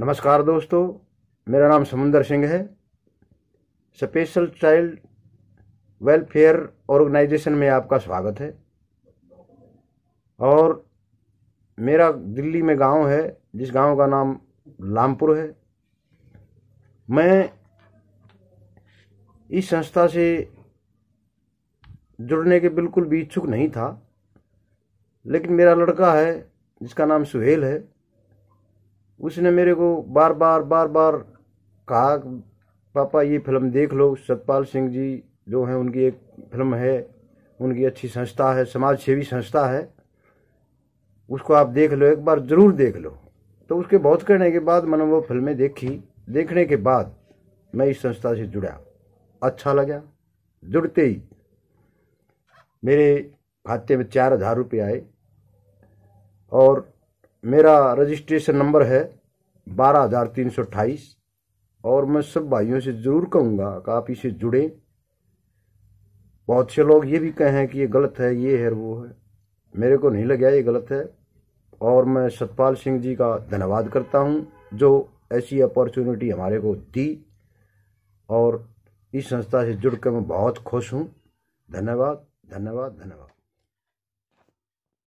नमस्कार दोस्तों मेरा नाम समुंदर सिंह है स्पेशल चाइल्ड वेलफेयर ऑर्गेनाइजेशन में आपका स्वागत है और मेरा दिल्ली में गांव है जिस गांव का नाम लामपुर है मैं इस संस्था से जुड़ने के बिल्कुल भी इच्छुक नहीं था लेकिन मेरा लड़का है जिसका नाम सुहेल है उसने मेरे को बार बार बार बार कहा पापा ये फिल्म देख लो सतपाल सिंह जी जो हैं उनकी एक फिल्म है उनकी अच्छी संस्था है समाज सेवी संस्था है उसको आप देख लो एक बार ज़रूर देख लो तो उसके बहुत कहने के बाद मैंने वो फिल्में देखी देखने के बाद मैं इस संस्था से जुड़ा अच्छा लगा जुड़ते ही मेरे खाते में चार हज़ार रुपये आए और मेरा रजिस्ट्रेशन नंबर है बारह हज़ार तीन सौ अट्ठाईस और मैं सब भाइयों से ज़रूर कहूँगा कि आप इसे जुड़ें बहुत से लोग ये भी कहें कि ये गलत है ये है वो है मेरे को नहीं लगे ये गलत है और मैं सतपाल सिंह जी का धन्यवाद करता हूँ जो ऐसी अपॉर्चुनिटी हमारे को दी और इस संस्था से जुड़कर मैं बहुत खुश हूँ धन्यवाद धन्यवाद धन्यवाद